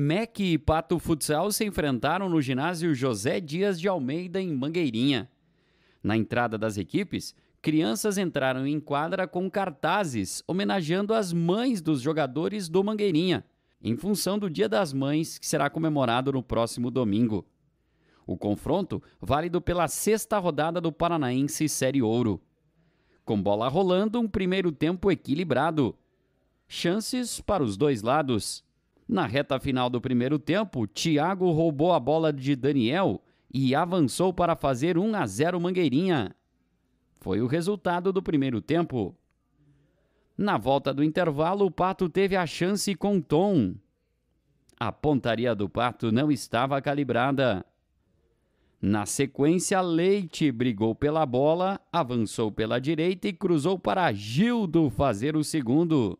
MEC e Pato Futsal se enfrentaram no ginásio José Dias de Almeida, em Mangueirinha. Na entrada das equipes, crianças entraram em quadra com cartazes homenageando as mães dos jogadores do Mangueirinha, em função do Dia das Mães, que será comemorado no próximo domingo. O confronto, válido pela sexta rodada do Paranaense Série Ouro. Com bola rolando, um primeiro tempo equilibrado. Chances para os dois lados. Na reta final do primeiro tempo, Thiago roubou a bola de Daniel e avançou para fazer 1 a 0 Mangueirinha. Foi o resultado do primeiro tempo. Na volta do intervalo, o Pato teve a chance com Tom. A pontaria do Pato não estava calibrada. Na sequência, Leite brigou pela bola, avançou pela direita e cruzou para Gildo fazer o segundo.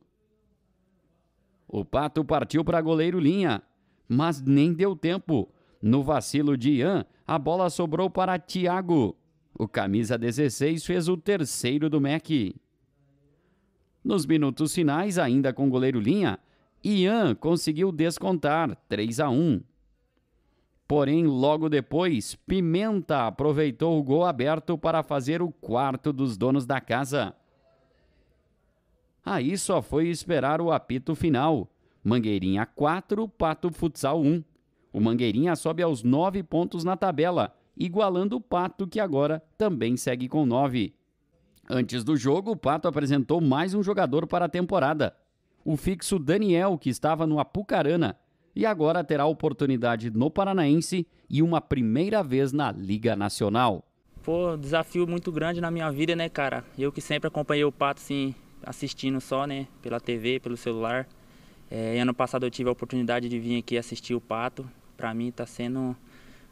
O Pato partiu para goleiro linha, mas nem deu tempo. No vacilo de Ian, a bola sobrou para Thiago. O camisa 16 fez o terceiro do MEC. Nos minutos finais, ainda com goleiro linha, Ian conseguiu descontar 3 a 1. Porém, logo depois, Pimenta aproveitou o gol aberto para fazer o quarto dos donos da casa. Aí só foi esperar o apito final. Mangueirinha 4, Pato Futsal 1. O Mangueirinha sobe aos 9 pontos na tabela, igualando o Pato, que agora também segue com 9. Antes do jogo, o Pato apresentou mais um jogador para a temporada. O fixo Daniel, que estava no Apucarana, e agora terá oportunidade no Paranaense e uma primeira vez na Liga Nacional. Pô, desafio muito grande na minha vida, né, cara? Eu que sempre acompanhei o Pato, assim, assistindo só, né? Pela TV, pelo celular. É, ano passado eu tive a oportunidade de vir aqui assistir o Pato. Para mim está sendo um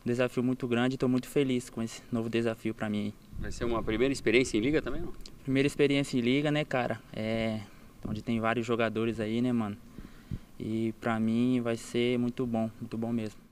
desafio muito grande. Estou muito feliz com esse novo desafio para mim. Vai ser uma primeira experiência em liga também? Não? Primeira experiência em liga, né, cara? É, onde tem vários jogadores aí, né, mano? E para mim vai ser muito bom, muito bom mesmo.